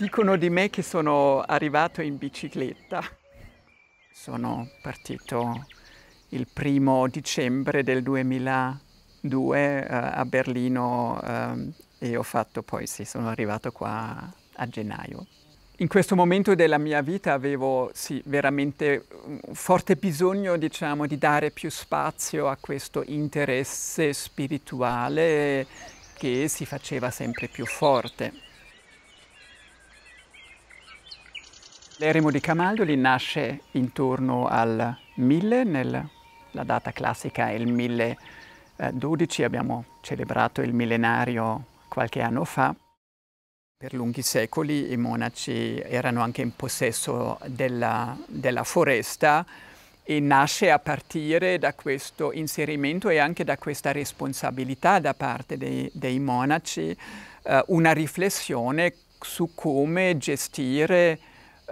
Dicono di me che sono arrivato in bicicletta. Sono partito il primo dicembre del 2002 eh, a Berlino eh, e ho fatto poi, sì, sono arrivato qua a gennaio. In questo momento della mia vita avevo sì, veramente un forte bisogno diciamo, di dare più spazio a questo interesse spirituale che si faceva sempre più forte. L'eremo di Camaldoli nasce intorno al 1000, nel, la data classica è il 1012, eh, abbiamo celebrato il millenario qualche anno fa. Per lunghi secoli i monaci erano anche in possesso della, della foresta e nasce a partire da questo inserimento e anche da questa responsabilità da parte dei, dei monaci eh, una riflessione su come gestire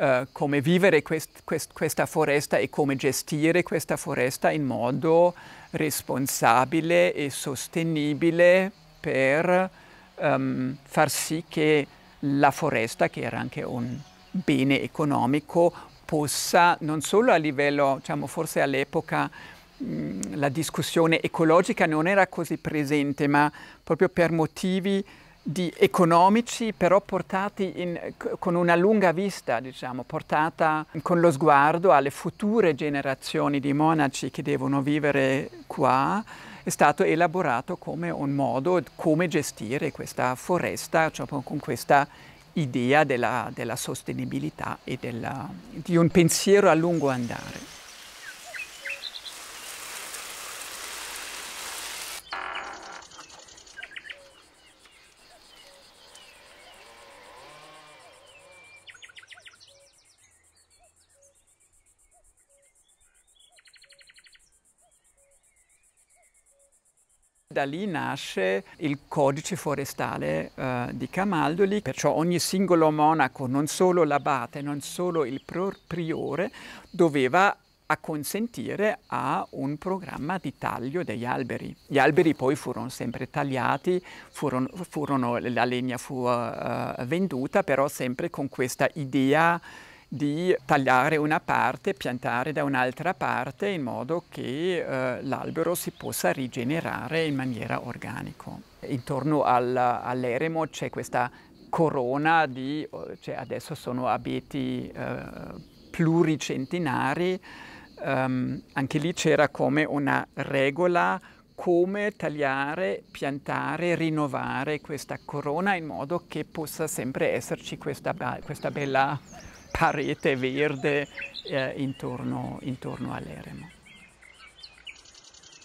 eh, come vivere quest, quest, questa foresta e come gestire questa foresta in modo responsabile e sostenibile per um, far sì che la foresta, che era anche un bene economico, possa non solo a livello, diciamo, forse all'epoca la discussione ecologica non era così presente, ma proprio per motivi di economici però portati in, con una lunga vista, diciamo, portata con lo sguardo alle future generazioni di monaci che devono vivere qua, è stato elaborato come un modo, come gestire questa foresta, cioè con questa idea della, della sostenibilità e della, di un pensiero a lungo andare. Da lì nasce il codice forestale eh, di Camaldoli, perciò ogni singolo monaco, non solo l'abate, non solo il priore, doveva acconsentire a un programma di taglio degli alberi. Gli alberi poi furono sempre tagliati, furono, furono, la legna fu uh, venduta, però sempre con questa idea di tagliare una parte piantare da un'altra parte in modo che eh, l'albero si possa rigenerare in maniera organica. Intorno al, all'eremo c'è questa corona di, eh, cioè adesso sono abeti eh, pluricentinari, um, anche lì c'era come una regola come tagliare, piantare, rinnovare questa corona in modo che possa sempre esserci questa, questa bella parete verde eh, intorno, intorno all'eremo.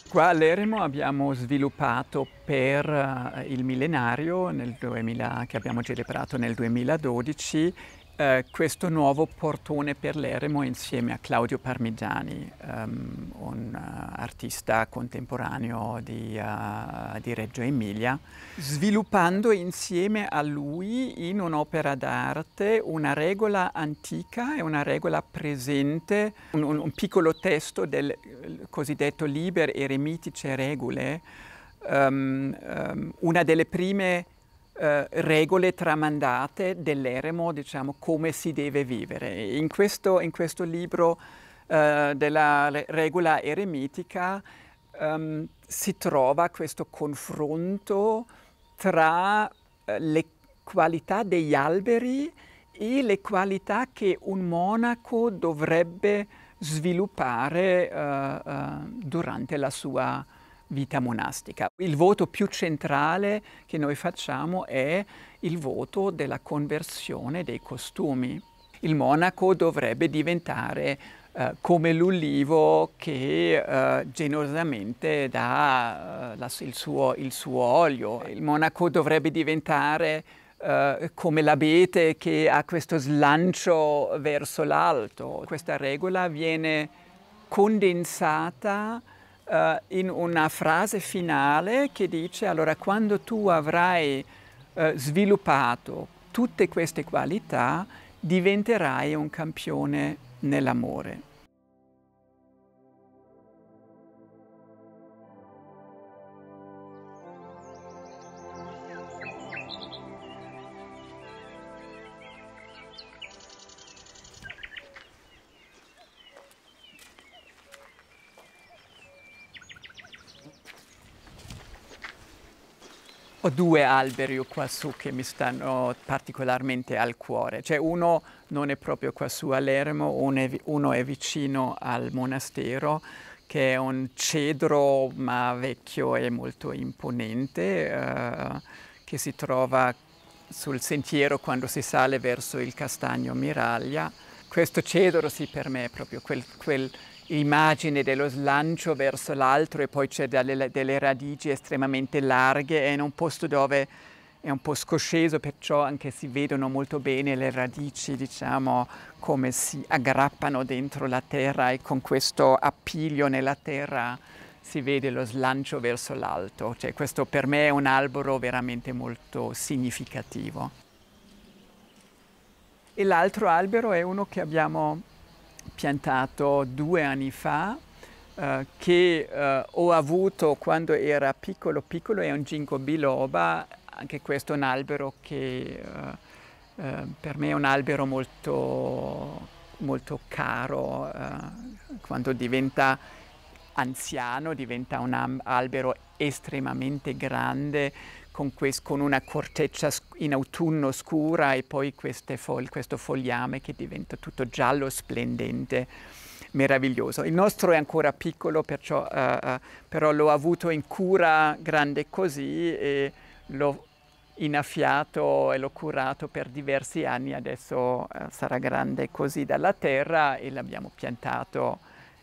Qua all'Eremo abbiamo sviluppato per eh, il millenario 2000, che abbiamo celebrato nel 2012 eh, questo nuovo portone per l'eremo insieme a Claudio Parmigiani, um, un uh, artista contemporaneo di, uh, di, Reggio Emilia, sviluppando insieme a lui in un'opera d'arte una regola antica e una regola presente, un, un piccolo testo del cosiddetto Liber Eremitice Regule, um, um, una delle prime eh, regole tramandate dell'eremo, diciamo, come si deve vivere. In questo, in questo libro eh, della regola eremitica ehm, si trova questo confronto tra eh, le qualità degli alberi e le qualità che un monaco dovrebbe sviluppare eh, eh, durante la sua vita vita monastica. Il voto più centrale che noi facciamo è il voto della conversione dei costumi. Il monaco dovrebbe diventare eh, come l'ulivo che eh, generosamente dà eh, la, il, suo, il, suo, olio. Il monaco dovrebbe diventare eh, come l'abete che ha questo slancio verso l'alto. Questa regola viene condensata uh, in una frase finale che dice allora quando tu avrai uh, sviluppato tutte queste qualità diventerai un campione nell'amore. Ho due alberi qua su che mi stanno particolarmente al cuore, cioè uno non è proprio qua su a Lermo, uno è vicino al monastero che è un cedro ma vecchio e molto imponente eh, che si trova sul sentiero quando si sale verso il castagno Miraglia. Questo cedro sì per me è proprio quel, quel immagine dello slancio verso l'altro e poi c'è delle, delle, radici estremamente larghe, è in un posto dove è un po' scosceso, perciò anche si vedono molto bene le radici, diciamo, come si aggrappano dentro la terra e con questo appiglio nella terra si vede lo slancio verso l'alto. Cioè, questo per me è un albero veramente molto significativo. E l'altro albero è uno che abbiamo piantato due anni fa eh, che eh, ho avuto quando era piccolo piccolo è un ginkgo biloba, anche questo è un albero che eh, eh, per me è un albero molto, molto caro, eh, quando diventa anziano diventa un albero estremamente grande con, quest, con una corteccia in autunno scura e poi fo- questo fogliame che diventa tutto giallo splendente, meraviglioso. Il nostro è ancora piccolo, perciò, uh, però l'ho avuto in cura grande così e l'ho innaffiato e l'ho curato per diversi anni, adesso eh, sarà grande così dalla terra e l'abbiamo piantato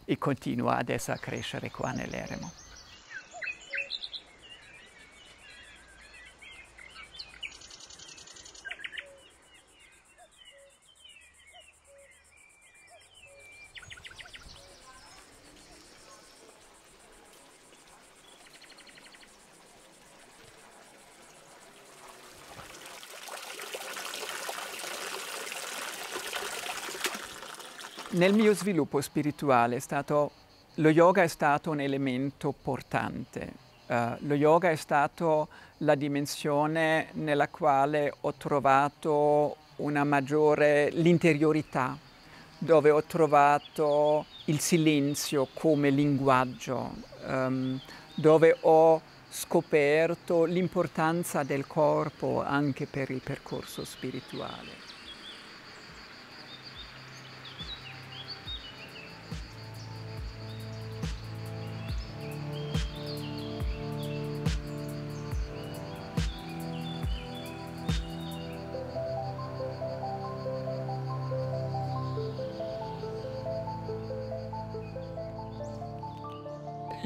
e continua adesso a crescere qua nell'eremo. Nel mio sviluppo spirituale stato, lo yoga è stato un elemento portante. Uh, lo yoga è stato la dimensione nella quale ho trovato una maggiore l'interiorità, dove ho trovato il silenzio come linguaggio, um, dove ho scoperto l'importanza del corpo anche per il percorso spirituale.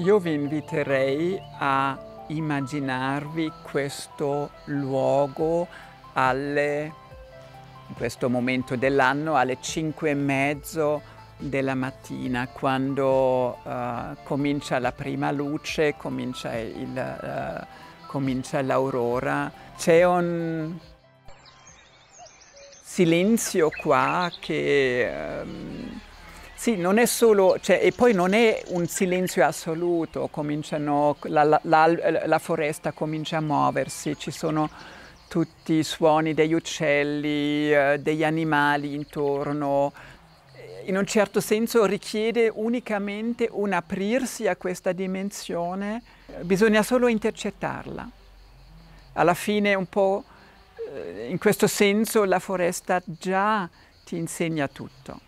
Io vi inviterei a immaginarvi questo luogo alle, in questo momento dell'anno alle 5 e mezzo della mattina quando uh, comincia la prima luce, comincia, il, uh, comincia l'aurora. C'è un silenzio qua che um, sì, non è solo, cioè, e poi non è un silenzio assoluto, cominciano, la, la, la foresta comincia a muoversi, ci sono tutti i suoni degli uccelli, eh, degli animali intorno. Eh, in un certo senso richiede unicamente un aprirsi a questa dimensione, bisogna solo intercettarla. Alla fine un po' eh, in questo senso la foresta già ti insegna tutto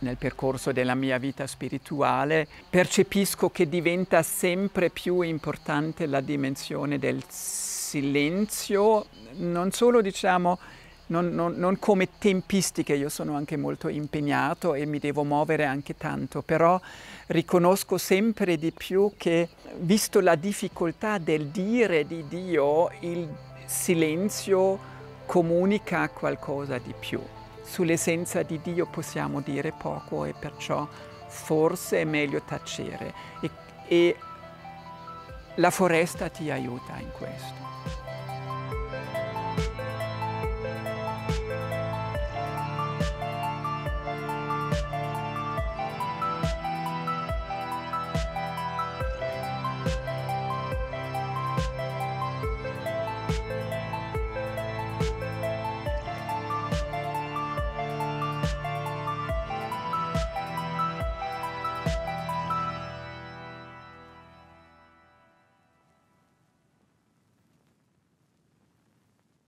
nel percorso della mia vita spirituale, percepisco che diventa sempre più importante la dimensione del silenzio, non solo diciamo non, non, non, come tempistiche, io sono anche molto impegnato e mi devo muovere anche tanto, però riconosco sempre di più che, visto la difficoltà del dire di Dio, il silenzio comunica qualcosa di più. Sull'essenza di Dio possiamo dire poco e perciò forse è meglio tacere e, e la foresta ti aiuta in questo.